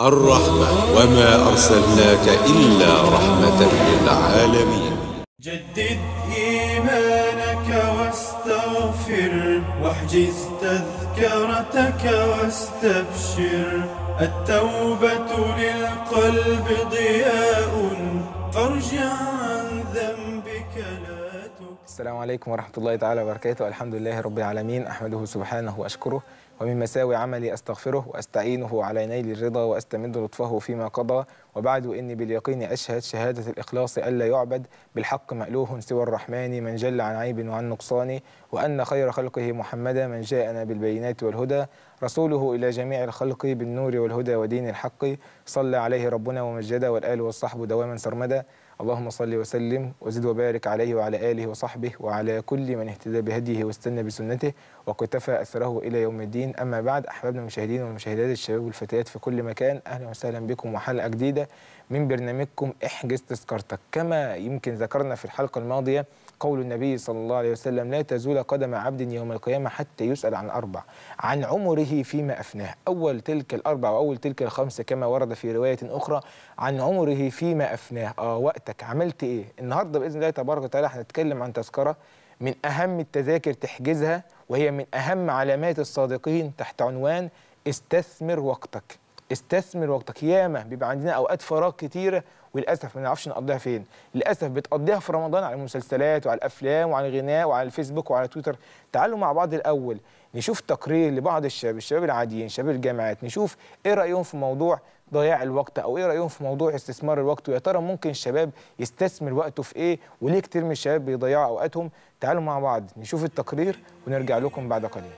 الرحمة وما أرسلناك إلا رحمة للعالمين جدد إيمانك واستغفر واحجز تذكرتك واستبشر التوبة للقلب ضياء فارجع عن ذنبك لا السلام عليكم ورحمة الله تعالى وبركاته الحمد لله رب العالمين أحمده سبحانه وأشكره ومن مساوي عملي أستغفره وأستعينه على نيل الرضا وأستمد لطفه فيما قضى وبعد إني باليقين أشهد شهادة الإخلاص ألا يعبد بالحق مألوه سوى الرحمن من جل عن عيب وعن نقصان وأن خير خلقه محمدا من جاءنا بالبينات والهدى رسوله إلى جميع الخلق بالنور والهدى ودين الحق صلى عليه ربنا ومجد والآل والصحب دواما سرمدا اللهم صل وسلم وزد وبارك عليه وعلى آله وصحبه وعلى كل من اهتدى بهديه واستنى بسنته واقتفى أثره إلى يوم الدين أما بعد أحبابنا المشاهدين والمشاهدات الشباب والفتيات في كل مكان أهلا وسهلا بكم وحلقة جديدة من برنامجكم احجز تذكرتك كما يمكن ذكرنا في الحلقة الماضية قول النبي صلى الله عليه وسلم لا تزول قدم عبد يوم القيامة حتى يسأل عن أربع عن عمره فيما أفناه أول تلك الأربع وأول تلك الخمسة كما ورد في رواية أخرى عن عمره فيما أفناه آه وقتك عملت إيه النهاردة بإذن الله تبارك وتعالى هنتكلم عن تذكرة من أهم التذاكر تحجزها وهي من أهم علامات الصادقين تحت عنوان استثمر وقتك استثمر وقتك ياما بيبقى عندنا اوقات فراغ كتيره وللاسف ما نعرفش نقضيها فين للاسف بتقضيها في رمضان على المسلسلات وعلى الافلام وعلى الغناء وعلى الفيسبوك وعلى تويتر تعالوا مع بعض الاول نشوف تقرير لبعض الشباب الشباب العاديين شباب الجامعات نشوف ايه رايهم في موضوع ضياع الوقت او ايه رايهم في موضوع استثمار الوقت ويا ترى ممكن الشباب يستثمر وقته في ايه وليه كتير من الشباب بيضيعوا اوقاتهم تعالوا مع بعض نشوف التقرير ونرجع لكم بعد قليل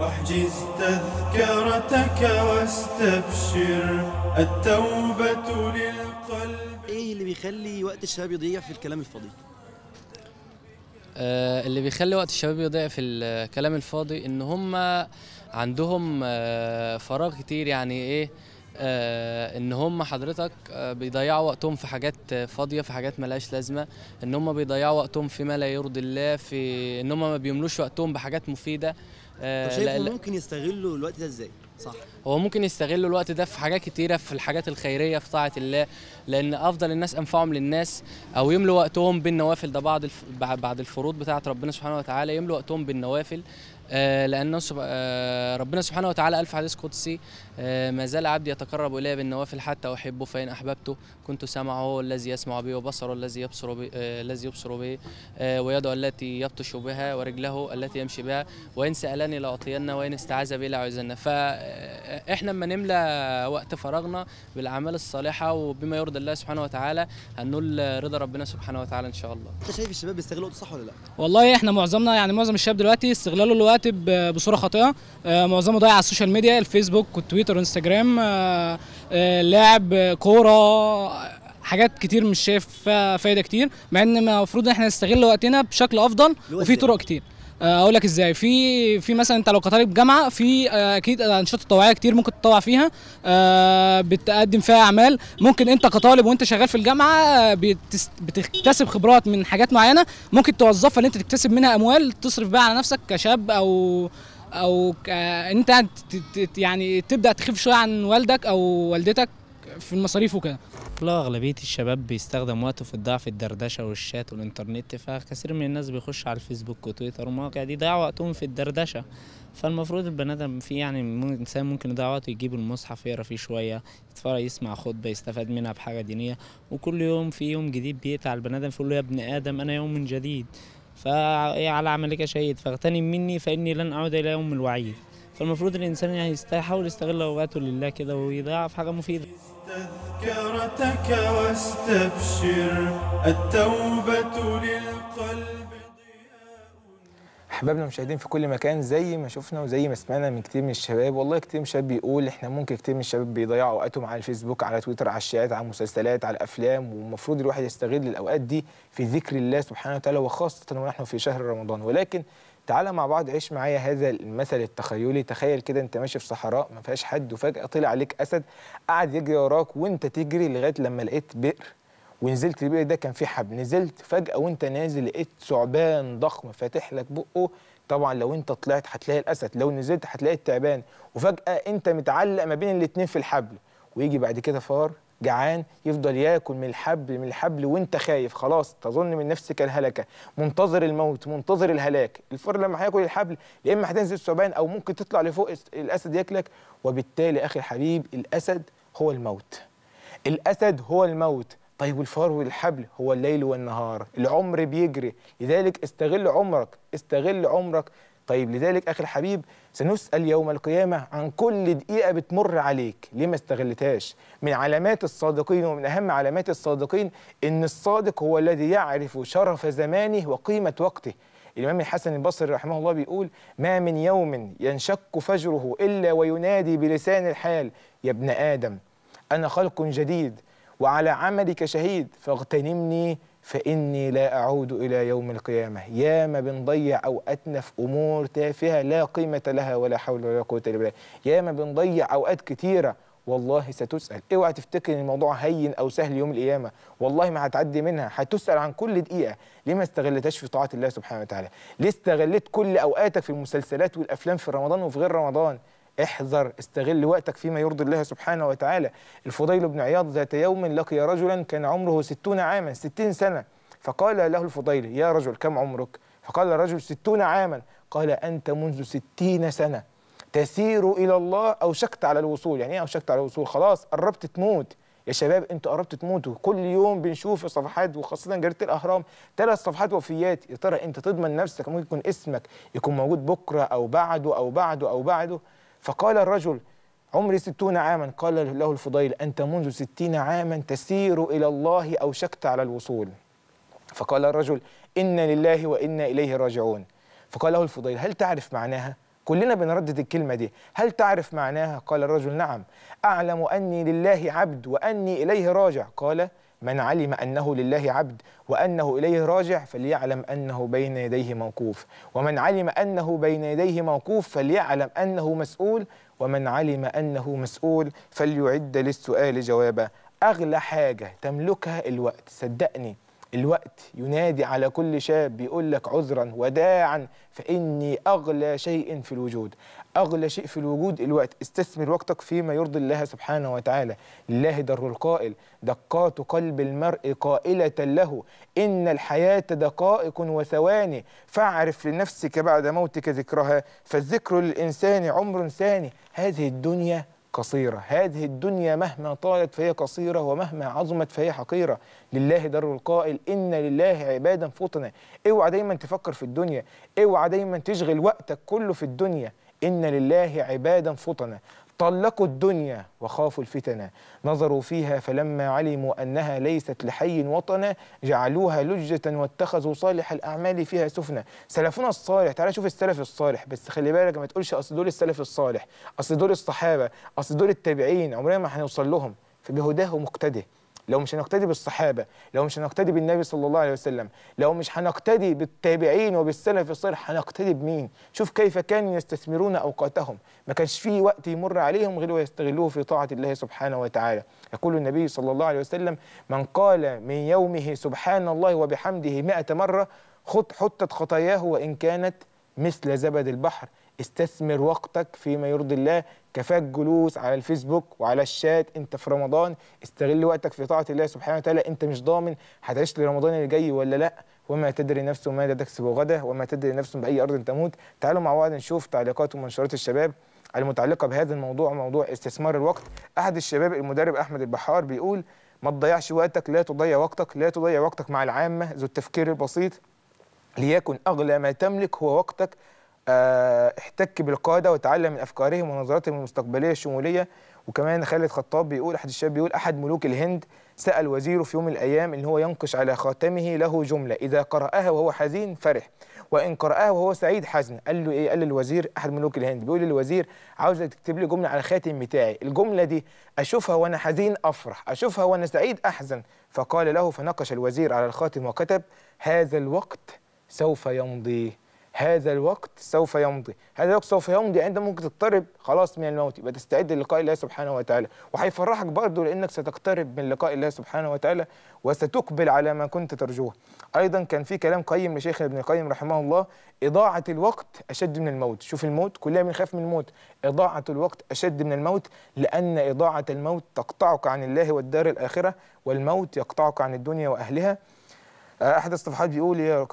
واحجز تذكرتك واستبشر التوبة للقلب ايه اللي بيخلي وقت الشباب يضيع في الكلام الفاضي؟ آه اللي بيخلي وقت الشباب يضيع في الكلام الفاضي ان هم عندهم آه فراغ كتير يعني ايه آه ان هم حضرتك آه بيضيعوا وقتهم في حاجات فاضيه في حاجات ملهاش لازمه ان هم بيضيعوا وقتهم في ما لا يرضي الله في ان هم ما بيملوش وقتهم بحاجات مفيده آه، شايف شايفه ممكن يستغلوا الوقت ده ازاي صح هو ممكن يستغلوا الوقت ده في حاجات كتيره في الحاجات الخيريه في طاعه الله لان افضل الناس انفعهم للناس او يملوا وقتهم بالنوافل ده بعد بعد الفروض بتاعه ربنا سبحانه وتعالى يملوا وقتهم بالنوافل آه، لأن آه، ربنا سبحانه وتعالى الف حديث قدسي آه، ما زال عبدي يتقرب إلي بالنوافل حتى أحبه فإن أحببته كنت سمعه الذي يسمع به وبصره الذي يبصر به الذي يبصر به ويده التي يبطش بها ورجله التي يمشي بها وإن سألني لاعطينا وإن استعاذ بي لأعوذنه فإحنا لما نملى وقت فراغنا بالأعمال الصالحة وبما يرضي الله سبحانه وتعالى هنقول رضا ربنا سبحانه وتعالى إن شاء الله أنت شايف الشباب بيستغلوا صح ولا لا؟ والله إحنا معظمنا يعني معظم الشباب دلوقتي استغلاله الوقت الراتب آه، بصوره خاطئه آه، معظمه ضايع على السوشيال ميديا الفيسبوك والتويتر انستجرام آه، لعب كوره حاجات كتير مش شايف فيها فايده كتير مع ان المفروض ان احنا نستغل وقتنا بشكل افضل وفي طرق كتير آه، اقول لك ازاي في في مثلا انت لو كطالب جامعه في آه، اكيد انشطه طوعيه كتير ممكن تتطوع فيها آه، بتقدم فيها اعمال ممكن انت كطالب وانت شغال في الجامعه بتكتسب خبرات من حاجات معينه ممكن توظفها ان انت تكتسب منها اموال تصرف بيها على نفسك كشاب او او انت يعني, يعني تبدا تخف شويه عن والدك او والدتك في المصاريف وكده لا أغلبية الشباب بيستخدم وقته في الضياع في الدردشة والشات والإنترنت فكثير من الناس بيخش على الفيسبوك وتويتر ومواقع دي ضيع وقتهم في الدردشة فالمفروض البني آدم في يعني إنسان ممكن يضيع وقته يجيب المصحف يقرا فيه شوية يتفرج يسمع خطبة يستفاد منها بحاجة دينية وكل يوم في يوم جديد بيقطع البني آدم فيقول له يا ابن آدم أنا يوم جديد فعلى إيه، عملك شهيد فاغتنم مني فإني لن أعود إلى يوم الوعيد فالمفروض الانسان يعني يحاول يستغل اوقاته لله كده ويضيعها في حاجه مفيده تذكرتك واستبشر التوبه للقلب احبابنا مشاهدين في كل مكان زي ما شفنا وزي ما سمعنا من كتير من الشباب والله كتير من الشباب بيقول احنا ممكن كتير من الشباب بيضيعوا اوقاتهم على الفيسبوك على تويتر على الشات على المسلسلات على الافلام والمفروض الواحد يستغل الاوقات دي في ذكر الله سبحانه وتعالى وخاصه ونحن في شهر رمضان ولكن تعالى مع بعض عيش معايا هذا المثل التخيلي تخيل كده انت ماشي في صحراء ما فيهاش حد وفجاه طلع عليك اسد قعد يجري وراك وانت تجري لغايه لما لقيت بئر ونزلت البئر ده كان فيه حب نزلت فجاه وانت نازل لقيت ثعبان ضخم فاتح لك بقه طبعا لو انت طلعت هتلاقي الاسد لو نزلت هتلاقي التعبان وفجاه انت متعلق ما بين الاتنين في الحبل ويجي بعد كده فار جعان يفضل ياكل من الحبل من الحبل وانت خايف خلاص تظن من نفسك الهلكه منتظر الموت منتظر الهلاك الفار لما هياكل الحبل يا اما هتنزل ثعبان او ممكن تطلع لفوق الاسد ياكلك وبالتالي اخي الحبيب الاسد هو الموت الاسد هو الموت طيب والفار والحبل هو الليل والنهار العمر بيجري لذلك استغل عمرك استغل عمرك طيب لذلك أخي الحبيب سنسأل يوم القيامة عن كل دقيقة بتمر عليك ليه ما استغلتهاش من علامات الصادقين ومن أهم علامات الصادقين إن الصادق هو الذي يعرف شرف زمانه وقيمة وقته الإمام الحسن البصري رحمه الله بيقول ما من يوم ينشق فجره إلا وينادي بلسان الحال يا ابن آدم أنا خلق جديد وعلى عملك شهيد فاغتنمني فإني لا أعود إلى يوم القيامة يا ما بنضيع أوقاتنا في أمور تافهة لا قيمة لها ولا حول ولا قوة إلا بالله يا ما بنضيع أوقات كتيرة والله ستسأل اوعى تفتكر ان الموضوع هين او سهل يوم القيامه والله ما هتعدي منها هتسأل عن كل دقيقه ليه ما استغلتهاش في طاعه الله سبحانه وتعالى ليه استغلت كل اوقاتك في المسلسلات والافلام في رمضان وفي غير رمضان احذر استغل وقتك فيما يرضي الله سبحانه وتعالى الفضيل بن عياض ذات يوم لقي رجلا كان عمره ستون عاما ستين سنة فقال له الفضيل يا رجل كم عمرك فقال الرجل ستون عاما قال أنت منذ ستين سنة تسير إلى الله أوشكت على الوصول يعني إيه أوشكت على الوصول خلاص قربت تموت يا شباب انتوا قربتوا تموتوا كل يوم بنشوف صفحات وخاصه جريده الاهرام ثلاث صفحات وفيات يا ترى انت تضمن نفسك ممكن يكون اسمك يكون موجود بكره او بعده او بعده او بعده فقال الرجل عمري ستون عاما قال له الفضيل أنت منذ ستين عاما تسير إلى الله أوشكت على الوصول فقال الرجل إنا لله وإنا إليه راجعون فقال له الفضيل هل تعرف معناها؟ كلنا بنردد الكلمة دي هل تعرف معناها؟ قال الرجل نعم أعلم أني لله عبد وأني إليه راجع قال من علم أنه لله عبد وأنه إليه راجع فليعلم أنه بين يديه موقوف ومن علم أنه بين يديه موقوف فليعلم أنه مسؤول ومن علم أنه مسؤول فليعد للسؤال جوابا أغلى حاجة تملكها الوقت صدقني الوقت ينادي على كل شاب بيقول لك عذرا وداعا فإني أغلى شيء في الوجود أغلى شيء في الوجود الوقت استثمر وقتك فيما يرضي الله سبحانه وتعالى لله در القائل دقات قلب المرء قائلة له إن الحياة دقائق وثواني فاعرف لنفسك بعد موتك ذكرها فالذكر للإنسان عمر ثاني هذه الدنيا قصيرة هذه الدنيا مهما طالت فهي قصيرة ومهما عظمت فهي حقيرة لله در القائل إن لله عبادا فطنا اوعى دايما تفكر في الدنيا اوعى دايما تشغل وقتك كله في الدنيا إن لله عبادا فطنا طلقوا الدنيا وخافوا الفتنة نظروا فيها فلما علموا أنها ليست لحي وطنا جعلوها لجة واتخذوا صالح الأعمال فيها سفنة سلفنا الصالح تعال شوف السلف الصالح بس خلي بالك ما تقولش أصل دول السلف الصالح أصل دول الصحابة أصل دول التابعين عمرنا ما هنوصل لهم فبهداه مقتده لو مش هنقتدي بالصحابه لو مش هنقتدي بالنبي صلى الله عليه وسلم لو مش هنقتدي بالتابعين وبالسلف الصالح هنقتدي بمين شوف كيف كانوا يستثمرون اوقاتهم ما كانش في وقت يمر عليهم غير ويستغلوه في طاعه الله سبحانه وتعالى يقول النبي صلى الله عليه وسلم من قال من يومه سبحان الله وبحمده 100 مره خط حطت خطاياه وان كانت مثل زبد البحر استثمر وقتك فيما يرضي الله كفاك جلوس على الفيسبوك وعلى الشات انت في رمضان استغل وقتك في طاعه الله سبحانه وتعالى انت مش ضامن هتعيش لرمضان اللي جاي ولا لا وما تدري نفس ماذا تكسب غدا وما تدري نفس باي ارض تموت تعالوا مع بعض نشوف تعليقات ومنشورات الشباب المتعلقه بهذا الموضوع موضوع استثمار الوقت احد الشباب المدرب احمد البحار بيقول ما تضيعش وقتك لا تضيع وقتك لا تضيع وقتك مع العامه ذو التفكير البسيط ليكن اغلى ما تملك هو وقتك آه، احتك بالقاده وتعلم من افكارهم ونظراتهم المستقبليه الشموليه وكمان خالد خطاب بيقول احد الشباب بيقول احد ملوك الهند سال وزيره في يوم من الايام ان هو ينقش على خاتمه له جمله اذا قراها وهو حزين فرح وان قراها وهو سعيد حزن قال له ايه قال للوزير احد ملوك الهند بيقول للوزير عاوزك تكتب لي جمله على الخاتم بتاعي الجمله دي اشوفها وانا حزين افرح اشوفها وانا سعيد احزن فقال له فنقش الوزير على الخاتم وكتب هذا الوقت سوف يمضي هذا الوقت سوف يمضي هذا الوقت سوف يمضي انت ممكن تقترب خلاص من الموت يبقى تستعد للقاء الله سبحانه وتعالى وهيفرحك برضه لانك ستقترب من لقاء الله سبحانه وتعالى وستقبل على ما كنت ترجوه ايضا كان في كلام قيم لشيخنا ابن القيم رحمه الله اضاعه الوقت اشد من الموت شوف الموت كلنا بنخاف من الموت اضاعه الوقت اشد من الموت لان اضاعه الموت تقطعك عن الله والدار الاخره والموت يقطعك عن الدنيا واهلها احد الصفحات بيقول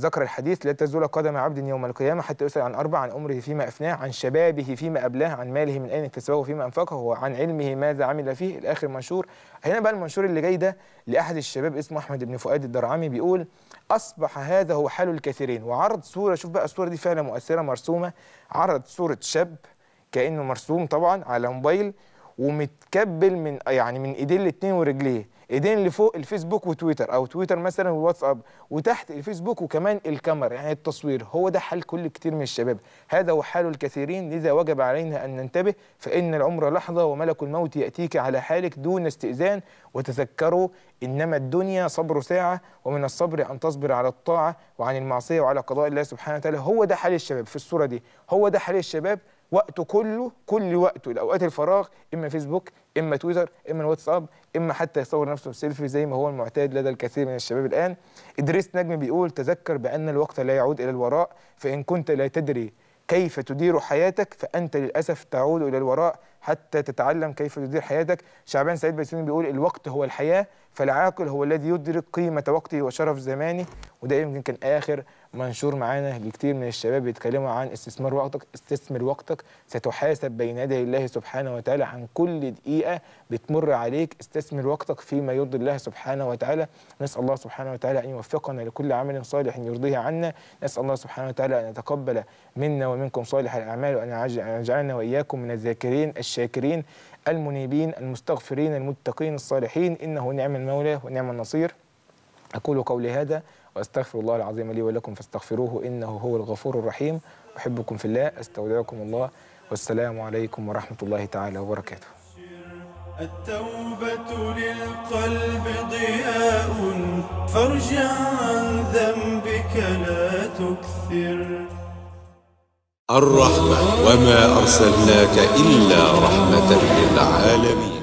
ذكر الحديث لا تزول قدم عبد يوم القيامه حتى يسال عن اربع عن عمره فيما افناه عن شبابه فيما ابلاه عن ماله من اين اكتسبه فيما انفقه وعن علمه ماذا عمل فيه الاخر منشور هنا بقى المنشور اللي جاي ده لاحد الشباب اسمه احمد بن فؤاد الدرعمي بيقول اصبح هذا هو حال الكثيرين وعرض صوره شوف بقى الصوره دي فعلا مؤثره مرسومه عرض صوره شاب كانه مرسوم طبعا على موبايل ومتكبل من يعني من ايديه الاثنين ورجليه ايدين اللي فوق الفيسبوك وتويتر او تويتر مثلا وواتساب وتحت الفيسبوك وكمان الكاميرا يعني التصوير هو ده حال كل كتير من الشباب هذا هو حال الكثيرين لذا وجب علينا ان ننتبه فان العمر لحظه وملك الموت ياتيك على حالك دون استئذان وتذكروا انما الدنيا صبر ساعه ومن الصبر ان تصبر على الطاعه وعن المعصيه وعلى قضاء الله سبحانه وتعالى هو ده حال الشباب في الصوره دي هو ده حال الشباب وقته كله كل وقته لاوقات الفراغ اما فيسبوك اما تويتر اما الواتساب اما حتى يصور نفسه سيلفي زي ما هو المعتاد لدى الكثير من الشباب الان ادريس نجم بيقول تذكر بان الوقت لا يعود الى الوراء فان كنت لا تدري كيف تدير حياتك فانت للاسف تعود الى الوراء حتى تتعلم كيف تدير حياتك شعبان سعيد بيسوني بيقول الوقت هو الحياة فالعاقل هو الذي يدرك قيمة وقته وشرف زمانه وده يمكن كان آخر منشور معانا لكتير من الشباب بيتكلموا عن استثمار وقتك استثمر وقتك ستحاسب بين يدي الله سبحانه وتعالى عن كل دقيقة بتمر عليك استثمر وقتك فيما يرضي الله سبحانه وتعالى نسأل الله سبحانه وتعالى أن يوفقنا لكل عمل صالح يرضيه عنا نسأل الله سبحانه وتعالى أن يتقبل منا ومنكم صالح الأعمال وأن يجعلنا وإياكم من الذاكرين الش الشاكرين المنيبين المستغفرين المتقين الصالحين إنه نعم المولى ونعم النصير أقول قولي هذا وأستغفر الله العظيم لي ولكم فاستغفروه إنه هو الغفور الرحيم أحبكم في الله أستودعكم الله والسلام عليكم ورحمة الله تعالى وبركاته التوبة للقلب ضياء فارجع عن ذنبك لا تكثر الرحمة وما أرسلناك إلا رحمة للعالمين